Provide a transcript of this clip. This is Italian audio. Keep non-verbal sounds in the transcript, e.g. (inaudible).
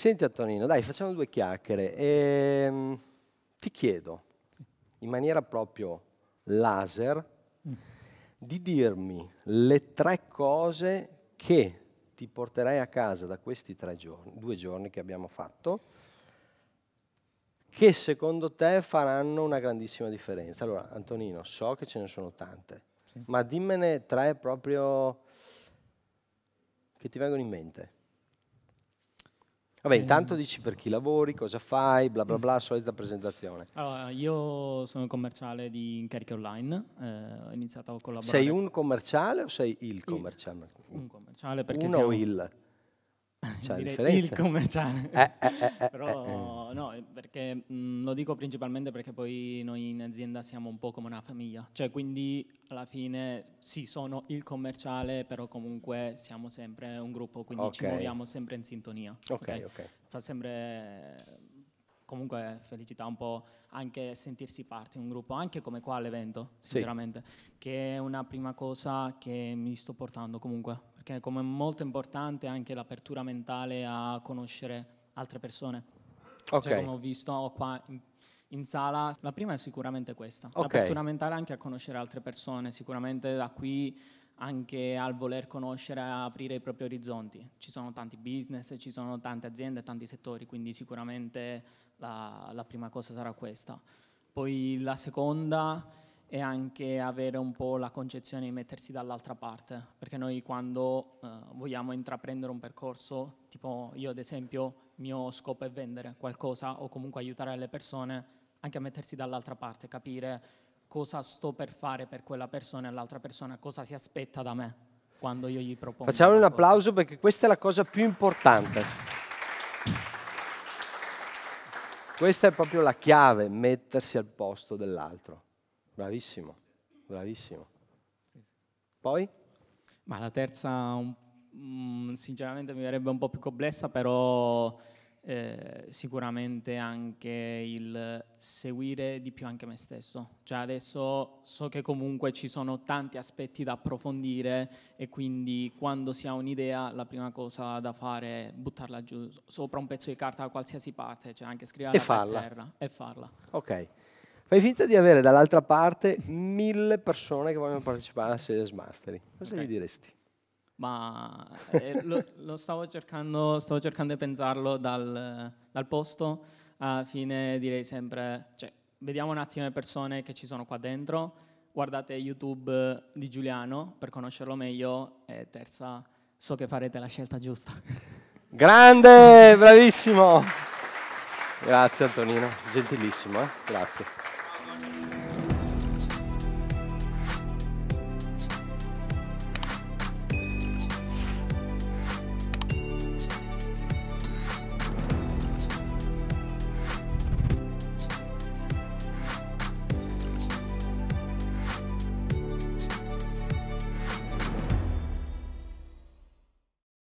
Senti Antonino, dai, facciamo due chiacchiere. E, ehm, ti chiedo, in maniera proprio laser, mm. di dirmi le tre cose che ti porterai a casa da questi tre giorni, due giorni che abbiamo fatto, che secondo te faranno una grandissima differenza. Allora, Antonino, so che ce ne sono tante, sì. ma dimmene tre proprio che ti vengono in mente. Vabbè, eh. intanto dici per chi lavori, cosa fai, bla bla bla, solita presentazione. Allora, io sono commerciale di incarichi online, eh, ho iniziato a collaborare. Sei un commerciale o sei il commerciale? un commerciale perché Uno siamo... il? c'è dire il commerciale. Cioè, eh, (laughs) eh, eh, eh, eh, Però eh. no, perché mh, mm, lo dico principalmente perché poi noi in azienda siamo un po' come una famiglia, cioè quindi alla fine sì, sono il commerciale, però comunque siamo sempre un gruppo, quindi okay. ci muoviamo sempre in sintonia. Ok, ok. okay. Fa sempre comunque felicità un po' anche sentirsi parte di un gruppo, anche come qua all'evento, sinceramente, sì. che è una prima cosa che mi sto portando comunque, perché è molto importante anche l'apertura mentale a conoscere altre persone. Cioè, okay. Cioè, come ho visto qua in, in, sala, la prima è sicuramente questa, okay. l'apertura mentale anche a conoscere altre persone, sicuramente da qui anche al voler conoscere aprire i propri orizzonti. Ci sono tanti business, ci sono tante aziende, tanti settori, quindi sicuramente la, la prima cosa sarà questa. Poi la seconda è anche avere un po' la concezione di mettersi dall'altra parte, perché noi quando eh, vogliamo intraprendere un percorso, tipo io ad esempio, il mio scopo è vendere qualcosa o comunque aiutare le persone anche a mettersi dall'altra parte, capire cosa sto per fare per quella persona e l'altra persona cosa si aspetta da me quando io gli propongo. Facciamo un applauso perché questa è la cosa più importante. Questa è proprio la chiave, mettersi al posto dell'altro. Bravissimo, bravissimo. Poi? Ma la terza, mm, sinceramente, mi verrebbe un po' più complessa, però eh, sicuramente anche il seguire di più anche me stesso. Cioè adesso so che comunque ci sono tanti aspetti da approfondire e quindi quando si ha un'idea la prima cosa da fare è buttarla giù sopra un pezzo di carta da qualsiasi parte, cioè anche scriverla e terra e farla. Ok. Fai finta di avere dall'altra parte mille persone che vogliono partecipare alla Sales Mastery. Cosa okay. gli diresti? ma eh, eh, lo, lo stavo, cercando, stavo, cercando, di pensarlo dal, dal, posto, alla fine direi sempre, cioè, vediamo un attimo le persone che ci sono qua dentro, guardate YouTube di Giuliano per conoscerlo meglio e terza, so che farete la scelta giusta. Grande, bravissimo! Grazie Antonino, gentilissimo, eh? grazie.